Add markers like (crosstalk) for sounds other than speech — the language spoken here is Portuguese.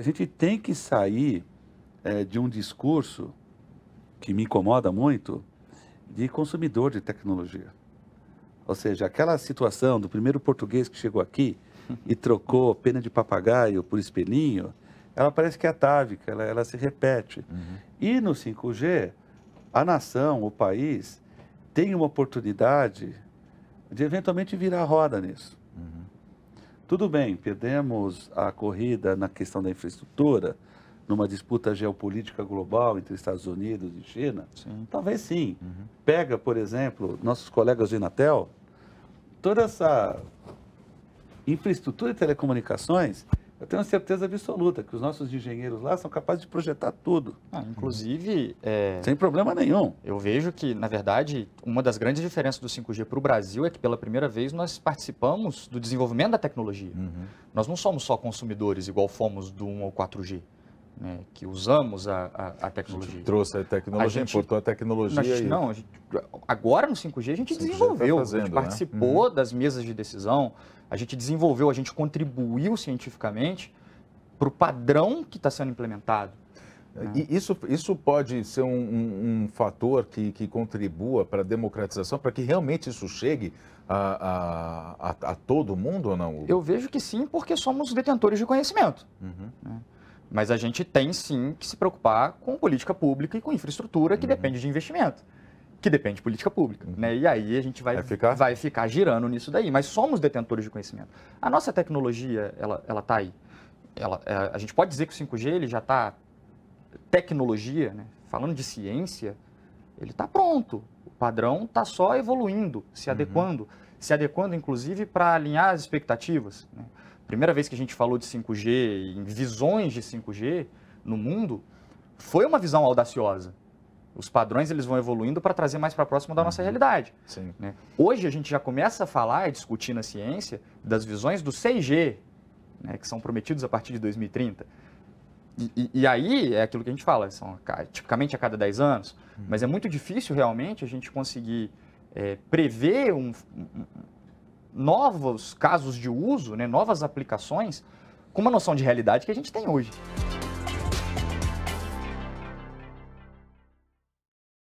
A gente tem que sair é, de um discurso que me incomoda muito de consumidor de tecnologia. Ou seja, aquela situação do primeiro português que chegou aqui (laughs) e trocou pena de papagaio por espelhinho, ela parece que é atávica, ela, ela se repete. Uhum. E no 5G, a nação, o país, tem uma oportunidade de eventualmente virar roda nisso. Tudo bem, perdemos a corrida na questão da infraestrutura, numa disputa geopolítica global entre Estados Unidos e China? Sim. Talvez sim. Uhum. Pega, por exemplo, nossos colegas do Inatel, toda essa infraestrutura de telecomunicações eu tenho certeza absoluta que os nossos engenheiros lá são capazes de projetar tudo. Ah, inclusive. É... Sem problema nenhum. Eu vejo que, na verdade, uma das grandes diferenças do 5G para o Brasil é que, pela primeira vez, nós participamos do desenvolvimento da tecnologia. Uhum. Nós não somos só consumidores, igual fomos do 1 ao 4G né, que usamos a, a, a tecnologia. A trouxe a tecnologia, a gente, importou a tecnologia. Nós, e... Não, gente, agora no 5G a gente 5G tá desenvolveu, tá fazendo, a gente né? participou né? das mesas de decisão, a gente desenvolveu, a gente contribuiu cientificamente para o padrão que está sendo implementado. É. Né? E isso, isso pode ser um, um, um fator que, que contribua para a democratização, para que realmente isso chegue a, a, a, todo mundo ou não? Eu vejo que sim, porque somos detentores de conhecimento. Uhum. Mas a gente tem sim que se preocupar com política pública e com infraestrutura que uhum. depende de investimento, que depende de política pública. Uhum. Né? E aí a gente vai, vai, ficar? vai ficar girando nisso daí. Mas somos detentores de conhecimento. A nossa tecnologia, ela está aí. Ela, é, a gente pode dizer que o 5G ele já está tecnologia, né? falando de ciência, ele está pronto. O padrão está só evoluindo, se uhum. adequando, uhum. se adequando inclusive para alinhar as expectativas. Né? primeira vez que a gente falou de 5G, em visões de 5G no mundo, foi uma visão audaciosa. Os padrões eles vão evoluindo para trazer mais para próximo da nossa uhum. realidade. Né? Hoje a gente já começa a falar e discutir na ciência das visões do 6G, né, que são prometidos a partir de 2030. E, e, e, aí é aquilo que a gente fala, são tipicamente a cada 10 anos, uhum. mas é muito difícil realmente a gente conseguir é, prever um, novos casos de uso, né, novas aplicações, com uma noção de realidade que a gente tem hoje.